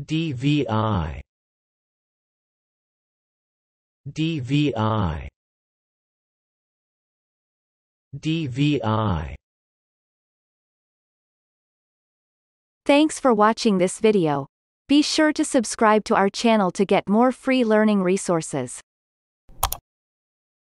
DVI DVI DVI Thanks for watching this video. Be sure to subscribe to our channel to get more free learning resources.